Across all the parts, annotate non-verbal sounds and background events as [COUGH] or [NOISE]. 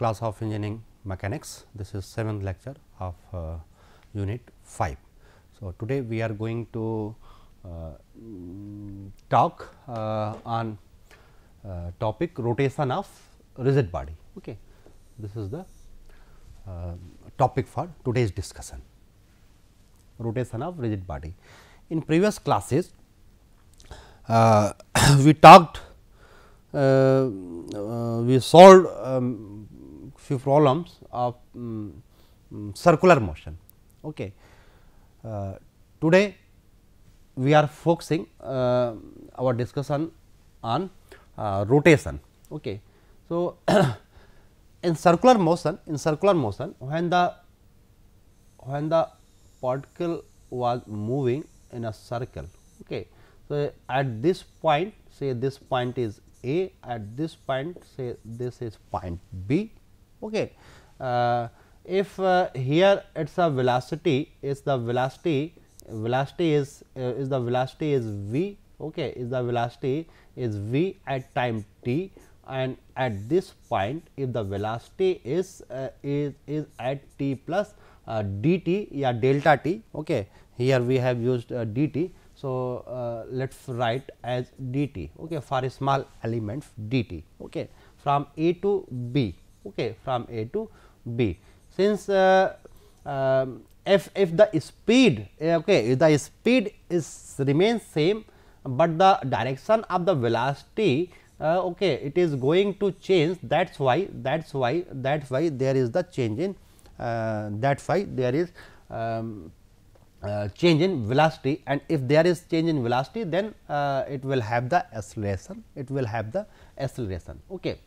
class of engineering mechanics. This is 7th lecture of uh, unit 5. So, today we are going to uh, talk uh, on uh, topic rotation of rigid body. Okay. This is the uh, topic for today's discussion rotation of rigid body. In previous classes, uh, [COUGHS] we talked we solved um, few problems of um, circular motion. Okay. Uh, today, we are focusing uh, our discussion on uh, rotation. Okay. So, [COUGHS] in circular motion, in circular motion, when the when the particle was moving in a circle. Okay. So, at this point say this point is A, at this point say this is point B Okay. Uh, if uh, here it is a velocity is the velocity velocity is uh, is the velocity is v okay is the velocity is v at time t and at this point if the velocity is uh, is is at t plus dt or delta t okay here we have used uh, dt so uh, let us write as dt okay for small element dt okay from a to b okay, from A to B. Since uh, uh, if, if the speed okay, if the speed is remains same, but the direction of the velocity uh, okay, it is going to change that is why that is why that is why there is the change in uh, that is why there is um, uh, change in velocity and if there is change in velocity then uh, it will have the acceleration it will have the acceleration okay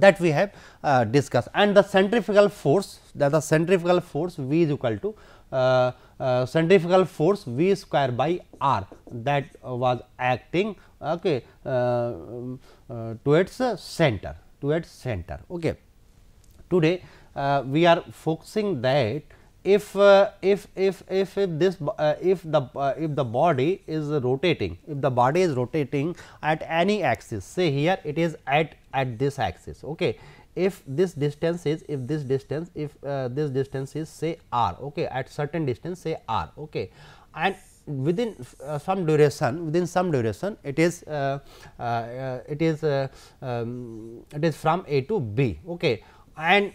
that we have uh, discussed and the centrifugal force that the centrifugal force V is equal to uh, uh, centrifugal force V square by R that was acting okay, uh, uh, to its center to its center. Okay. Today uh, we are focusing that if uh, if if if if this uh, if the uh, if the body is rotating if the body is rotating at any axis say here it is at at this axis okay if this distance is if this distance if uh, this distance is say r okay at certain distance say r okay and within uh, some duration within some duration it is uh, it is um, it is from a to b okay and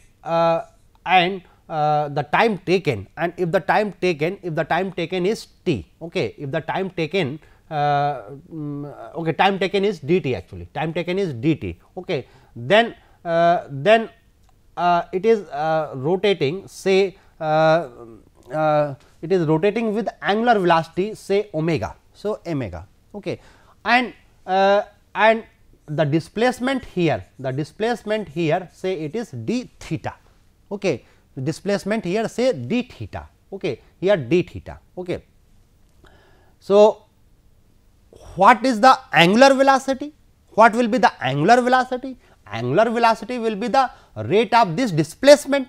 and uh, the time taken and if the time taken if the time taken is t okay if the time taken uh, mm, okay time taken is dt actually time taken is dt okay then uh, then it is rotating say it is rotating with angular velocity say omega so omega okay and and the displacement here the displacement here say it is d theta okay displacement here say d theta okay here d theta okay so what is the angular velocity what will be the angular velocity angular velocity will be the rate of this displacement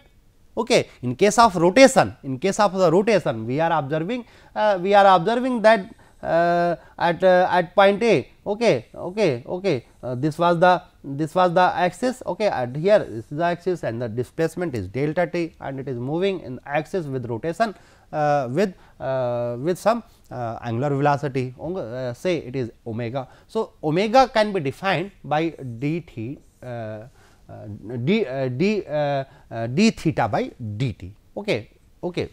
okay in case of rotation in case of the rotation we are observing uh, we are observing that uh, at uh, at point A. Okay, okay, okay. Uh, this was the this was the axis. Okay, and here this is the axis, and the displacement is delta t, and it is moving in axis with rotation uh, with uh, with some uh, angular velocity. say it is omega. So omega can be defined by d t. d d d theta by dt okay okay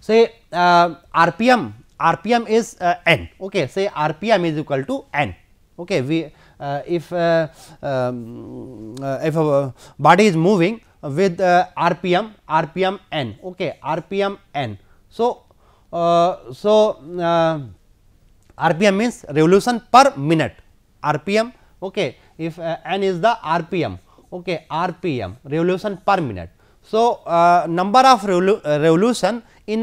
say uh, rpm rpm is uh, n okay say rpm is equal to n okay we uh, if uh, um, uh, if a body is moving with uh, rpm rpm n okay rpm n so uh, so rpm means revolution per minute rpm okay if n is the rpm okay rpm revolution per minute so number of revolu revolution in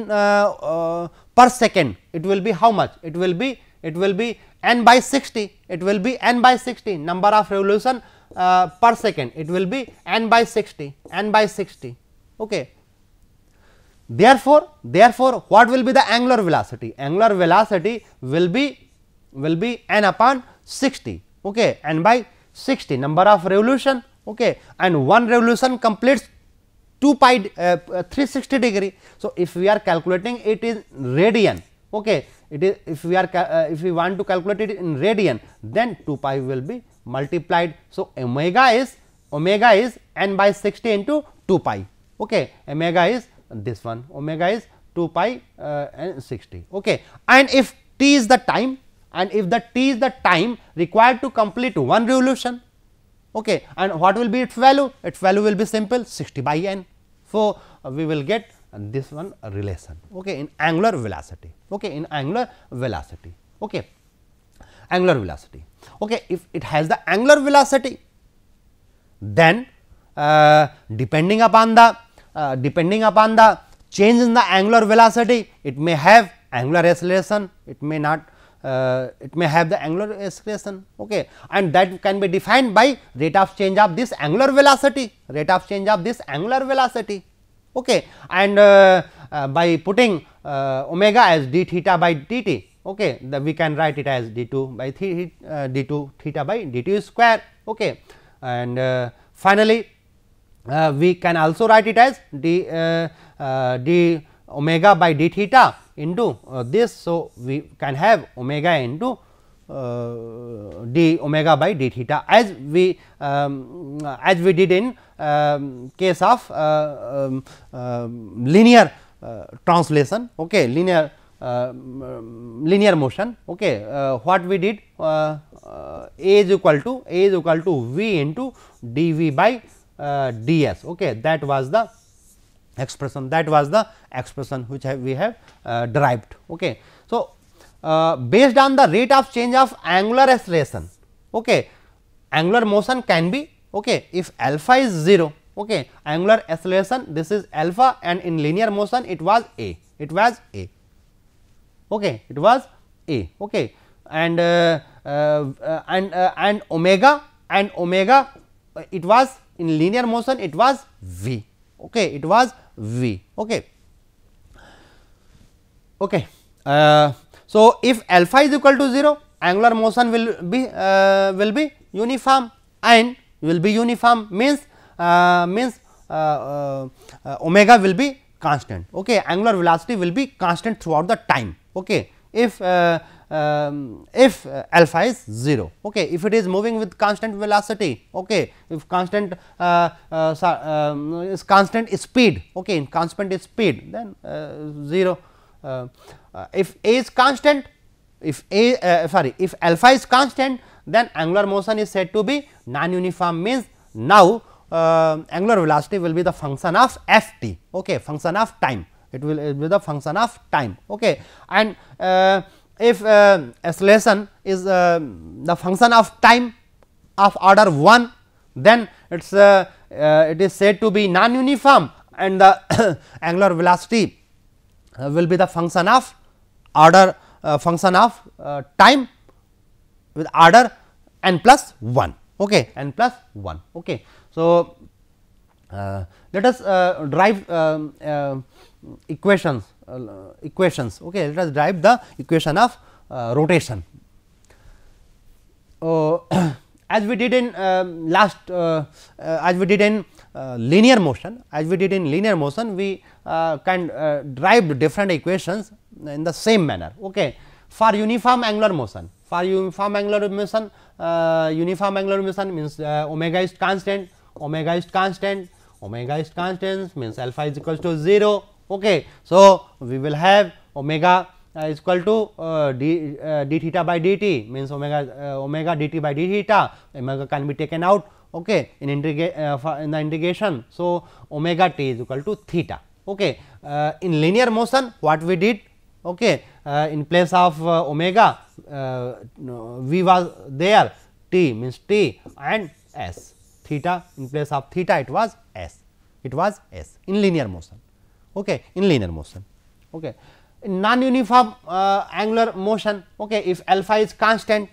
per second it will be how much it will be it will be n by 60 it will be n by 60 number of revolution uh, per second it will be n by 60 n by 60 okay therefore therefore what will be the angular velocity angular velocity will be will be n upon 60 okay n by 60 number of revolution okay and one revolution completes 2 pi uh, uh, 360 degree. So, if we are calculating it in radian okay it is if we are uh, if we want to calculate it in radian then 2 pi will be multiplied. So, omega is omega is n by 60 into 2 pi okay omega is this one omega is 2 pi uh, and 60 okay and if t is the time and if the t is the time required to complete one revolution okay and what will be its value its value will be simple 60 by n so uh, we will get this one relation okay in angular velocity okay in angular velocity okay angular velocity okay if it has the angular velocity then uh, depending upon the uh, depending upon the change in the angular velocity it may have angular acceleration it may not uh, it may have the angular acceleration okay and that can be defined by rate of change of this angular velocity rate of change of this angular velocity okay and uh, uh, by putting uh, omega as d theta by dt okay the, we can write it as d2 by th, uh, d2 theta by dt square okay and uh, finally we can also write it as d d omega by d theta into uh, this. So, we can have omega into uh, d omega by d theta as we um, as we did in um, case of uh, um, um linear uh, translation okay linear um, linear motion okay uh, what we did uh, a is equal to a is equal to v into dv by ds okay that was the expression that was the expression which have we have uh, derived. Okay. So, uh, based on the rate of change of angular acceleration, okay, angular motion can be okay, if alpha is 0, okay, angular acceleration this is alpha and in linear motion it was a, it was a, okay, it was a, okay, and uh, uh, uh and uh, and omega and omega it was in linear motion it was v okay it was v okay okay uh, so if alpha is equal to 0 angular motion will be uh, will be uniform and will be uniform means uh, means uh, uh, uh, omega will be constant okay angular velocity will be constant throughout the time okay if um, if uh, alpha is 0 okay if it is moving with constant velocity okay if constant uh, uh, um, is constant speed okay in constant speed then uh, 0 uh, uh, if a is constant if a sorry if alpha is constant then angular motion is said to be non uniform means now angular velocity will be the function of f t okay function of time it will, it will be the function of time okay and if uh, um, acceleration is uh, the function of time of order 1 then it's uh, uh it is said to be non uniform and the [COUGHS] angular velocity uh, will be the function of order uh, function of time with order n plus 1 okay n plus 1 okay so let us derive um, equations uh, equations. Okay, let us derive the equation of uh, rotation. [COUGHS] as we did in um, last, uh, as we did in linear motion, as we did in linear motion, we can derive different equations in the same manner. Okay, for uniform angular motion, for uniform angular motion, uh, uniform angular motion means uh, omega is constant, omega is constant, omega is constant means alpha is equal to 0, Okay. So, we will have omega uh, is equal to uh, d, uh, d theta by dt means omega uh, omega dt by d theta omega can be taken out okay in, uh, in the integration. So, omega t is equal to theta. Okay. Uh, in linear motion what we did okay, uh, in place of omega v was there t means t and s theta in place of theta it was s it was s in linear motion. okay, in linear motion. Okay. In non uniform uh, angular motion, okay, if alpha is constant,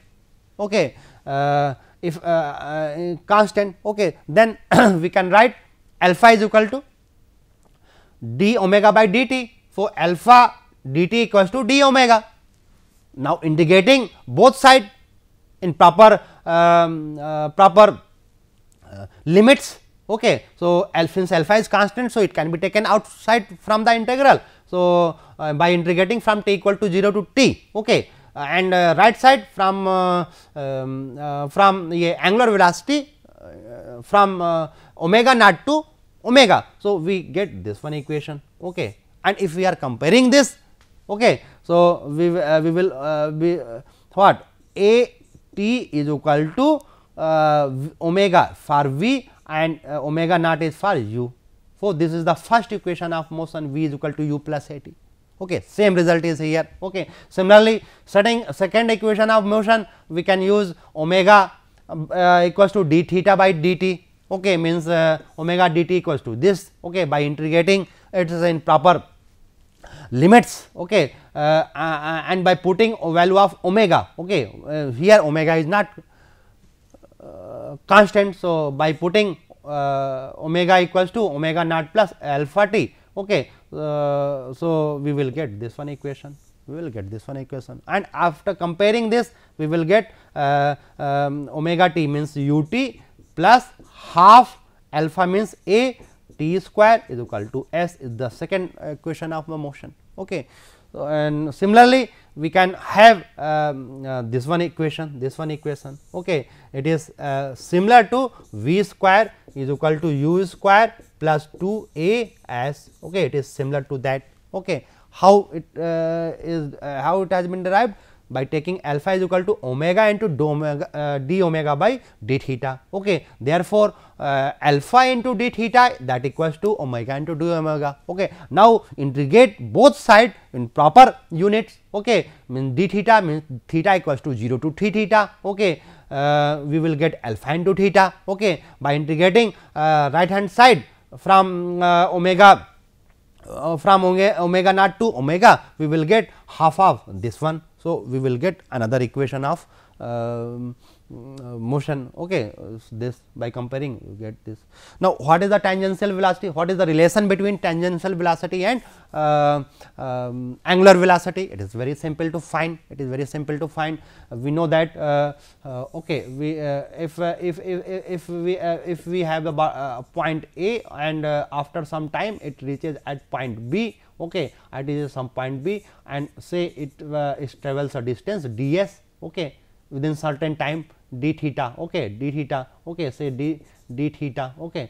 okay, uh, if uh, constant, okay, then we can write alpha is equal to d omega by dt. So, alpha dt equals to d omega. Now, integrating both side in proper um, proper limits Okay. So, since alpha is constant, so it can be taken outside from the integral. So, uh, by integrating from t equal to 0 to t. Okay. Uh, and uh, right side from uh, um, uh, from angular velocity uh, from uh, omega naught to omega. So, we get this one equation okay. and if we are comparing this okay, so we, we will be what a t is equal to omega for v and uh, omega naught is for u. So, this is the first equation of motion v is equal to u plus a t. Okay, same result is here. Okay. Similarly, setting second equation of motion we can use omega uh, equals to d theta by dt okay means uh, omega dt equals to this okay by integrating it is in proper limits okay uh, uh and by putting value of omega okay uh, here omega is not constant. So, by putting uh, omega equals to omega naught plus alpha t. Okay. Uh, so, we will get this one equation we will get this one equation and after comparing this we will get uh, um, omega t means u t plus half alpha means a t square is equal to s is the second equation of the motion. Okay and similarly we can have um, uh, this one equation this one equation okay it is uh, similar to v square is equal to u square plus 2 a s okay it is similar to that okay how it uh, is, uh, how it has been derived by taking alpha is equal to omega into d omega, uh, d omega by d theta. Okay. Therefore, uh, alpha into d theta that equals to omega into d omega. Okay. Now, integrate both side in proper units. Okay. d theta means theta equals to 0 to 3 theta. Okay. Uh, we will get alpha into theta. Okay. By integrating uh, right hand side from uh, omega uh, from omega, omega naught to omega we will get half of this one. So, we will get another equation of uh, uh, motion okay uh, this by comparing you get this now what is the tangential velocity what is the relation between tangential velocity and uh, um, angular velocity it is very simple to find it is very simple to find uh, we know that uh, uh okay we if, if, if if we if we have a point a and after some time it reaches at point b okay it some point b and say it, it travels a distance ds okay within certain time d theta okay d theta okay say d d theta okay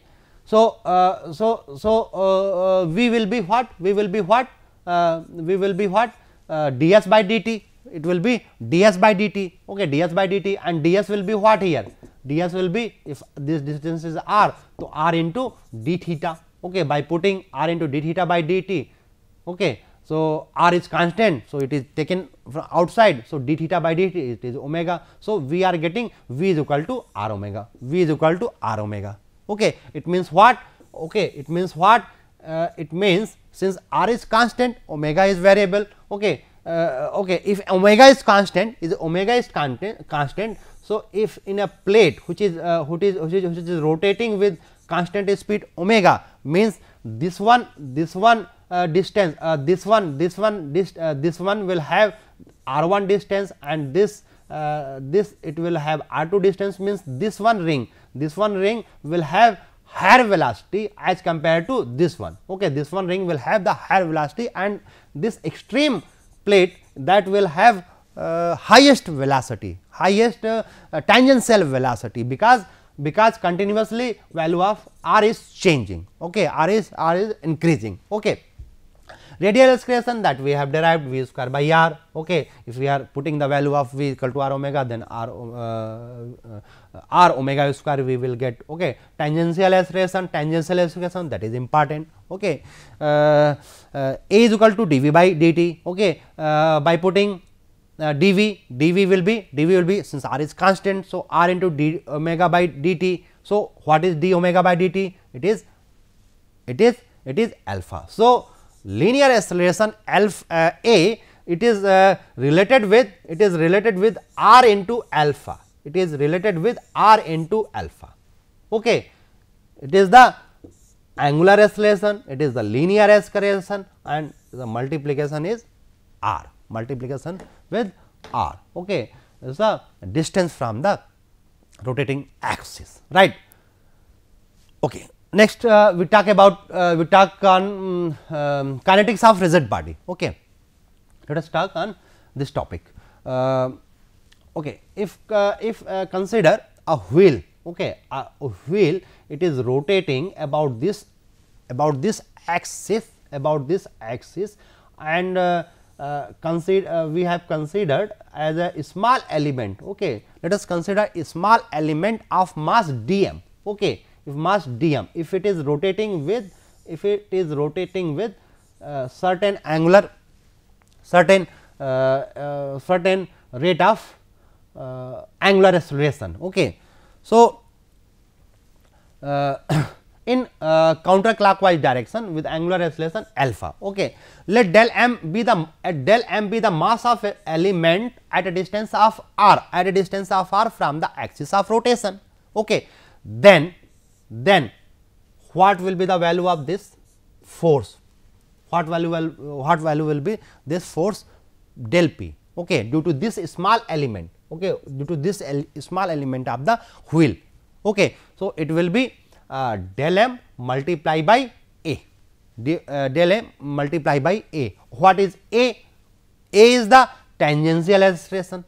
so uh, so so uh, uh, we will be what we will be what uh, we will be what uh, ds by dt it will be ds by dt okay ds by dt and ds will be what here ds will be if this distance is r so r into d theta okay by putting r into d theta by dt okay so, r is constant. So, it is taken from outside. So, d theta by d theta it is omega. So, we are getting v is equal to r omega. v is equal to r omega. Okay. It means what? Okay. It means what? Uh, it means since r is constant, omega is variable. Okay. Uh, okay. If omega is constant, is omega is constant, constant. So, if in a plate which is, uh, which, is, which is which is rotating with constant speed omega means this one this one uh, distance uh, this one this one this, uh, this one will have r 1 distance and this this it will have r 2 distance means this one ring this one ring will have higher velocity as compared to this one. Okay, this one ring will have the higher velocity and this extreme plate that will have uh, highest velocity, highest uh, uh, tangential velocity because because continuously value of r is changing. Okay, r is r is increasing. Okay. Radial acceleration that we have derived v square by r. Okay. If we are putting the value of v equal to r omega, then r, uh, uh r omega square we will get. Okay. Tangential acceleration, tangential acceleration that is important. Okay. Uh, uh, a is equal to dv by dt. Okay. Uh, by putting uh, dv dv will be dv will be since r is constant. So, r into d omega by dt. So, what is d omega by dt? It is it is it is alpha. So, linear acceleration alpha uh, a it is uh, related with it is related with r into alpha it is related with r into alpha okay it is the angular acceleration it is the linear acceleration and the multiplication is r multiplication with r okay it is the distance from the rotating axis right okay Next uh, we talk about uh, we talk on mm, um, kinetics of rigid body. Okay, let us talk on this topic. Uh, okay, if uh, if uh, consider a wheel. Okay, a wheel it is rotating about this about this axis about this axis and uh, consider we have considered as a small element. Okay, let us consider a small element of mass dm. Okay if mass dm if it is rotating with if it is rotating with uh, certain angular certain uh, uh, certain rate of uh, angular acceleration okay so uh, [COUGHS] in uh, counterclockwise direction with angular acceleration alpha okay let del m be the at del m be the mass of element at a distance of r at a distance of r from the axis of rotation okay then then what will be the value of this force what value will what value will be this force del p okay due to this small element okay due to this small element of the wheel okay so it will be uh, del m multiply by a De, uh, del m multiply by a what is a a is the tangential acceleration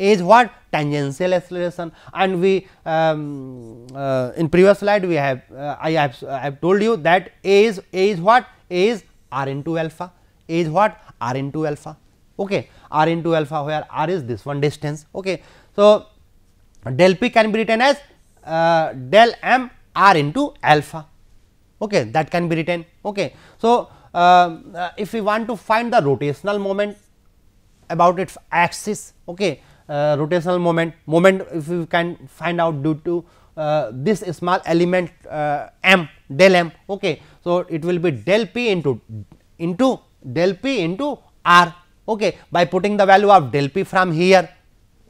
is what tangential acceleration and we um, uh, in previous slide we have uh, I have I have told you that A is A is what A is R into alpha A is what R into alpha okay R into alpha where R is this one distance okay so del P can be written as uh, del M R into alpha okay that can be written okay so um, uh, if we want to find the rotational moment about its axis okay uh, rotational moment moment if you can find out due to uh, this small element uh, m del m okay so it will be del p into into del p into r okay by putting the value of del p from here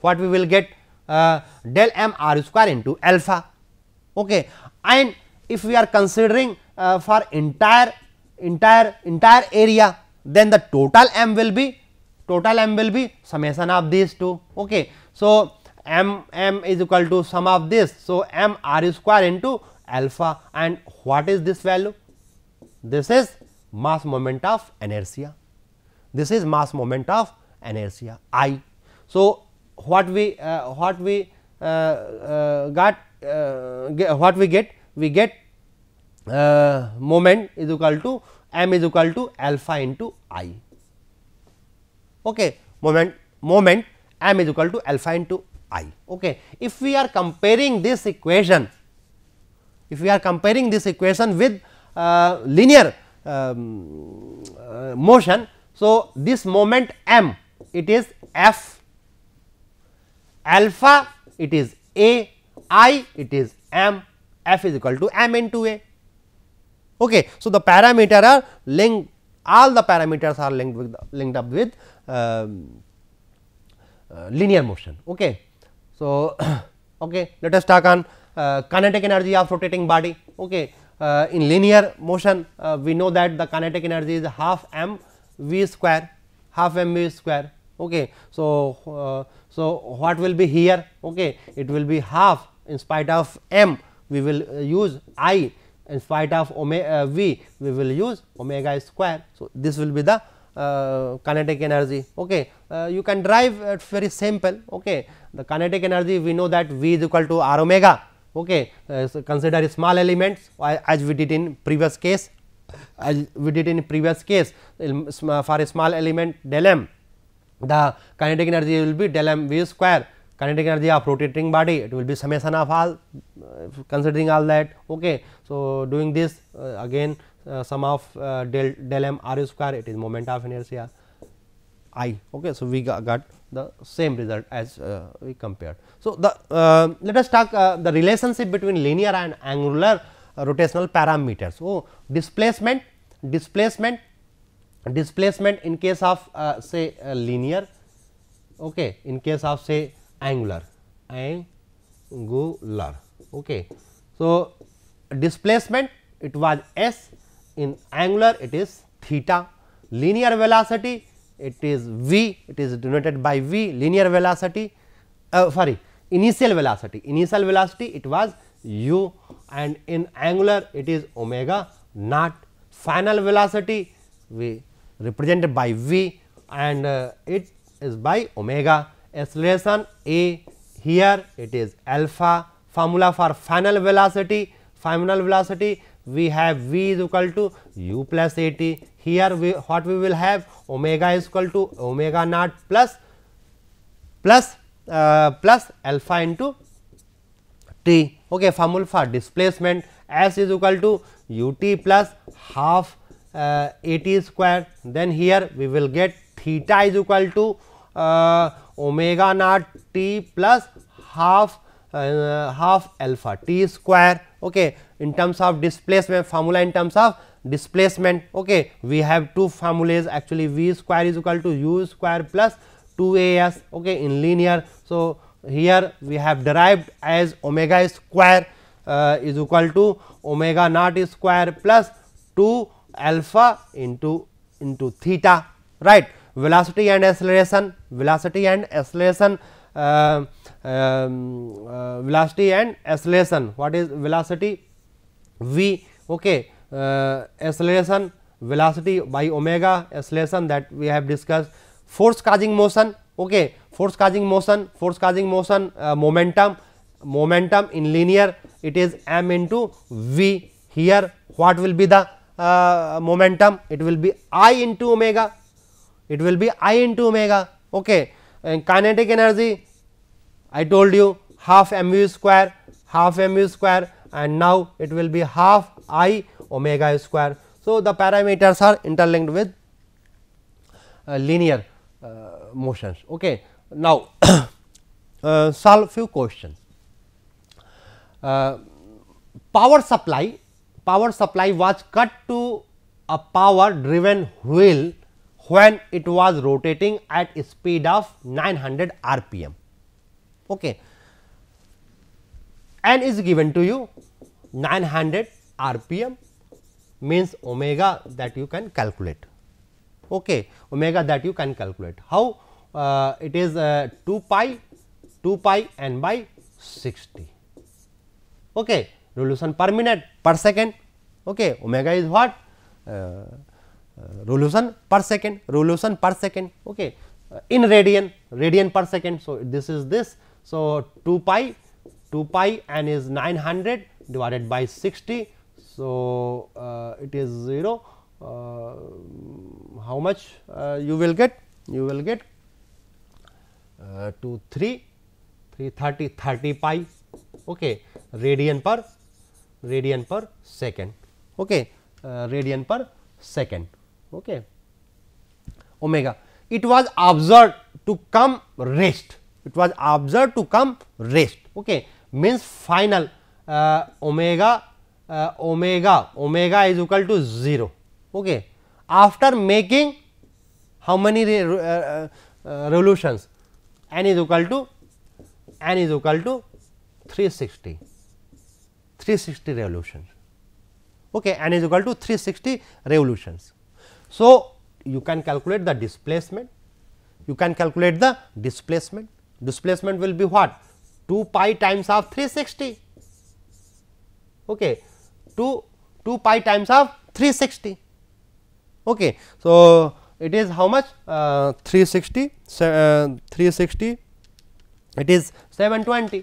what we will get uh, del m r square into alpha okay and if we are considering uh, for entire entire entire area then the total m will be total m will be summation of these two. Okay. So, m m is equal to sum of this. So, m r square into alpha and what is this value? This is mass moment of inertia. This is mass moment of inertia i. So, what we uh, what we uh, uh, got uh, get, what we get we get uh, moment is equal to m is equal to alpha into i okay moment moment m is equal to alpha into i okay if we are comparing this equation if we are comparing this equation with uh, linear um, uh, motion so this moment m it is f alpha it is a i it is m f is equal to m into a okay so the parameter are linked all the parameters are linked with linked up with um, uh, linear motion. Okay. So, [COUGHS] okay, let us talk on uh, kinetic energy of rotating body. Okay. Uh, in linear motion, we know that the kinetic energy is half m v square, half m v square. Okay. So, so what will be here? Okay, it will be half in spite of m we will use i in spite of omega v we will use omega square. So, this will be the uh, kinetic energy okay uh, you can drive at very simple okay the kinetic energy we know that v is equal to r omega okay uh, so consider small elements as we did in previous case as we did in previous case for a small element del m the kinetic energy will be del m v square kinetic energy of rotating body it will be summation of all uh, considering all that okay so doing this uh, again Uh, sum of uh, del, del m r square it is moment of inertia i. Okay. So, we got, got the same result as uh, we compared. So, the uh, let us talk uh, the relationship between linear and angular rotational parameters. So, displacement, displacement, displacement in case of uh, say linear, okay, in case of say angular, angular. Okay. So, displacement it was s in angular it is theta, linear velocity it is v, it is denoted by v, linear velocity uh, sorry initial velocity, initial velocity it was u and in angular it is omega Not final velocity we represented by v and uh, it is by omega, acceleration a here it is alpha, formula for final velocity, final velocity we have v is equal to u plus a t. Here we what we will have omega is equal to omega naught plus plus uh, plus alpha into t. Okay, formula for displacement s is equal to u t plus half uh, a t square. Then here we will get theta is equal to uh, omega naught t plus half uh, half alpha t square. Okay in terms of displacement formula in terms of displacement okay we have two formulas actually v square is equal to u square plus 2as okay in linear so here we have derived as omega square uh, is equal to omega naught square plus 2 alpha into into theta right velocity and acceleration velocity and acceleration uh, um, uh, velocity and acceleration what is velocity v okay uh, acceleration velocity by omega acceleration that we have discussed force causing motion okay force causing motion force causing motion uh, momentum momentum in linear it is m into v here what will be the uh, momentum it will be i into omega it will be i into omega okay and kinetic energy i told you half mu square half mu square and now it will be half i omega square. So, the parameters are interlinked with uh, linear uh, motions. Okay. Now, [COUGHS] uh, solve few questions. Uh, power supply, power supply was cut to a power driven wheel when it was rotating at speed of 900 rpm. Okay and is given to you 900 rpm means omega that you can calculate okay omega that you can calculate how uh, it is uh, 2 pi 2 pi n by 60 okay revolution per minute per second okay omega is what uh, uh revolution per second revolution per second okay uh, in radian radian per second so this is this so 2 pi 2 pi n is 900 divided by 60. So, uh, it is 0 uh, how much uh, you will get you will get uh, to 3 330 30 pi okay radian per radian per second okay uh, radian per second okay omega it was observed to come rest it was observed to come rest okay means final uh, omega uh, omega omega is equal to 0 okay after making how many re, uh, uh, uh revolutions n is equal to n is equal to 360 360 revolutions okay n is equal to 360 revolutions so you can calculate the displacement you can calculate the displacement displacement will be what 2 pi times of 360 okay 2 2 pi times of 360 okay so it is how much uh, 360 uh, 360 it is 720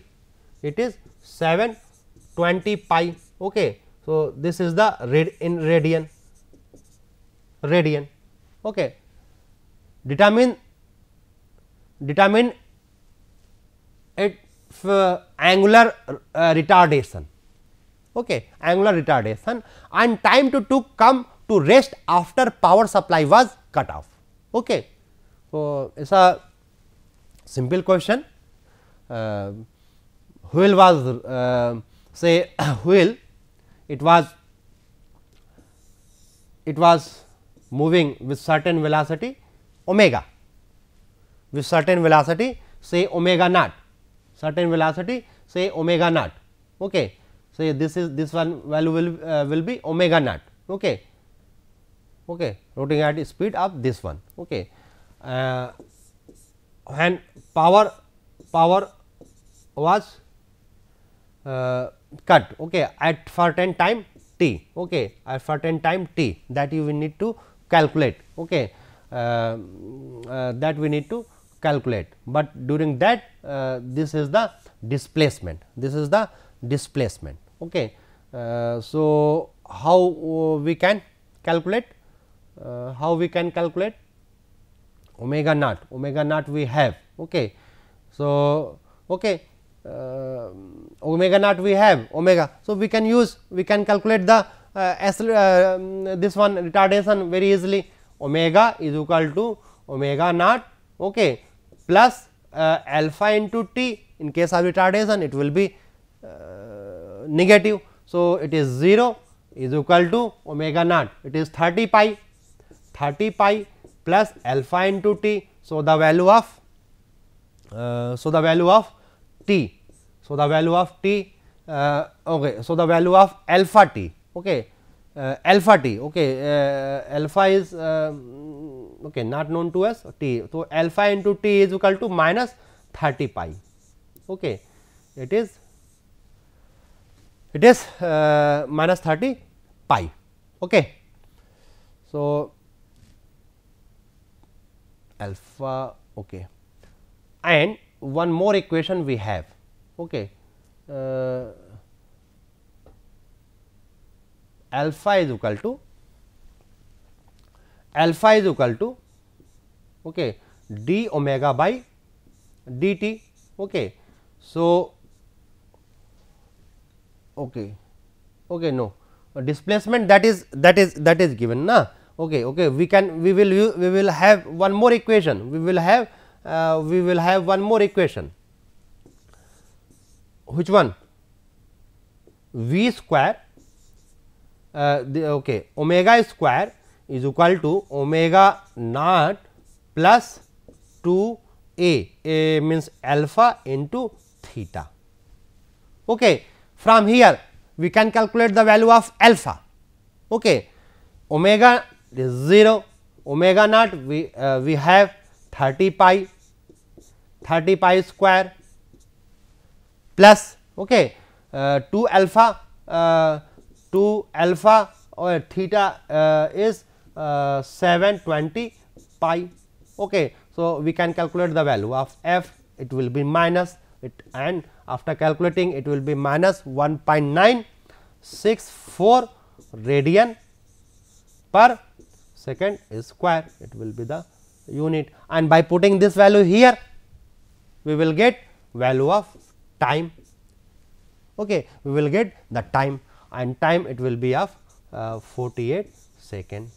it is 720 pi okay so this is the rad in radian radian okay determine determine it angular uh, retardation okay angular retardation and time to come to rest after power supply was cut off okay so it's a simple question uh, wheel was uh, say [COUGHS] wheel it was it was moving with certain velocity omega with certain velocity say omega naught certain velocity say omega naught. Okay. Say this is this one value will uh, will be omega naught. Okay. Okay. Rotating at speed of this one. Okay. Uh, when power power was uh, cut okay at certain time t okay at ten time t that you will need to calculate okay uh, uh, that we need to calculate, but during that uh, this is the displacement, this is the displacement. Okay. Uh, so, how uh, we can calculate, uh, how we can calculate omega naught, omega naught we have. Okay. So, okay, uh, omega naught we have omega. So, we can use we can calculate the uh, uh, this one retardation very easily omega is equal to omega naught okay, plus uh, alpha into t in case of retardation it will be uh, negative. So, it is 0 is equal to omega naught it is 30 pi 30 pi plus alpha into t. So, the value of uh, so the value of t so the value of t uh, okay so the value of alpha t okay uh, alpha t okay uh, alpha is um, okay not known to us t. So, alpha into t is equal to minus 30 pi okay it is it is uh, minus 30 pi okay so alpha okay and one more equation we have okay uh, alpha is equal to alpha is equal to okay d omega by dt okay so okay okay no displacement that is that is that is given na okay okay we can we will we will have one more equation we will have uh, we will have one more equation which one v square uh, the, okay omega square is equal to omega naught plus 2 a, a means alpha into theta. Okay. From here we can calculate the value of alpha. Okay. Omega is 0, omega naught we, uh, we have 30 pi, 30 pi square plus okay, uh, 2 alpha, uh, 2 alpha or theta uh, is 720 pi. Okay. So, we can calculate the value of f it will be minus it and after calculating it will be minus 1.964 radian per second square it will be the unit and by putting this value here we will get value of time okay we will get the time and time it will be of uh, 48 second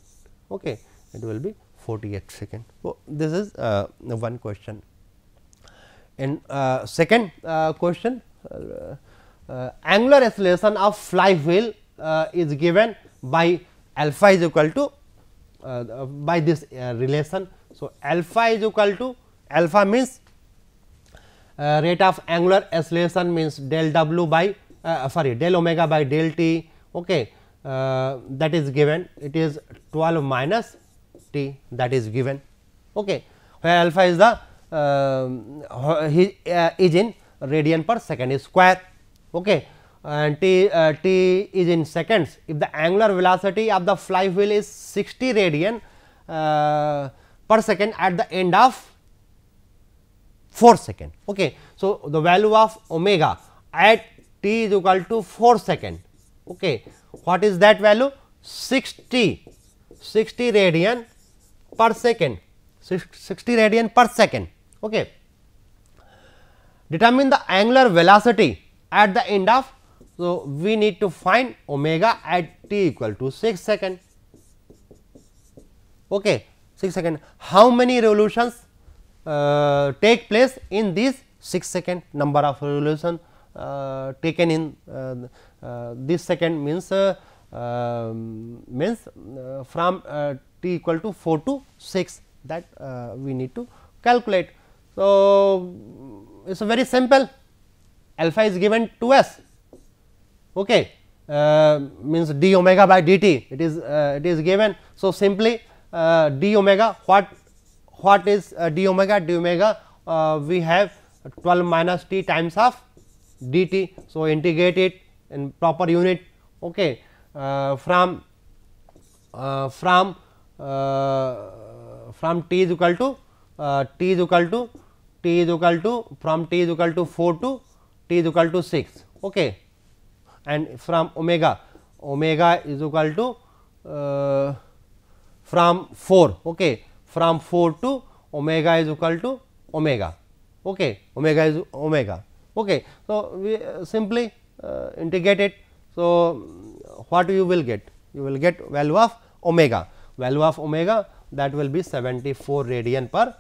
okay it will be 48 second so this is uh, one question and uh, second uh, question uh, uh, angular acceleration of flywheel uh, is given by alpha is equal to by this relation so alpha is equal to alpha means rate of angular acceleration means del w by sorry del omega by del t okay uh, that is given it is 12 minus t that is given okay where alpha is the um, uh, is in radian per second square okay and t uh, t is in seconds if the angular velocity of the flywheel is 60 radian uh, per second at the end of 4 second okay so the value of omega at t is equal to 4 second Okay. What is that value? 60, 60 radian per second, 60 radian per second. Okay. Determine the angular velocity at the end of, so we need to find omega at t equal to 6 second. Okay. 6 second. How many revolutions uh, take place in this 6 second number of revolution uh, taken in uh, uh, this second means uh, um, means uh, from t equal to 4 to 6 that we need to calculate. So, it is very simple alpha is given to us okay, uh, means d omega by dt it is uh, it is given. So, simply uh, d omega what what is d omega d omega we have 12 minus t times of dt. So, integrate it in proper unit okay uh, from uh, from uh, from t is equal to uh, t is equal to t is equal to from t is equal to 4 to t is equal to 6 okay and from omega omega is equal to uh, from 4 okay from 4 to omega is equal to omega okay omega is omega okay so we uh, simply Uh, integrate it. So, what you will get? You will get value of omega, value of omega that will be 74 radian per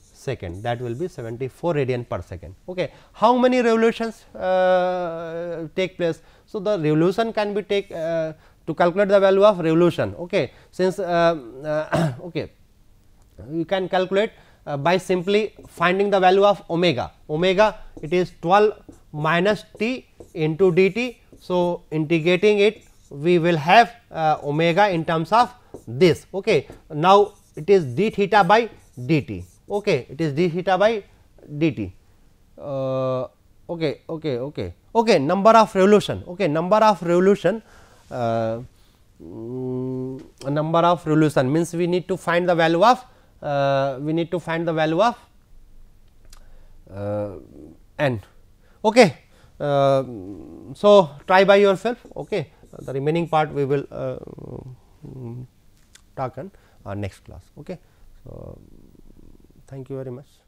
second that will be 74 radian per second. Okay. How many revolutions uh, take place? So, the revolution can be take uh, to calculate the value of revolution okay. since uh, uh [COUGHS] okay. you can calculate uh, by simply finding the value of omega, omega it is 12 minus t into dt. So, integrating it we will have uh, omega in terms of this. Okay. Now, it is d theta by dt. Okay. It is d theta by dt. Uh, okay. Okay. Okay. Okay. Number of revolution. Okay. Number of revolution. Uh, mm, number of revolution means we need to find the value of uh, we need to find the value of uh, n. Okay. Um, so, try by yourself okay the remaining part we will uh, talk in our next class okay. So, thank you very much.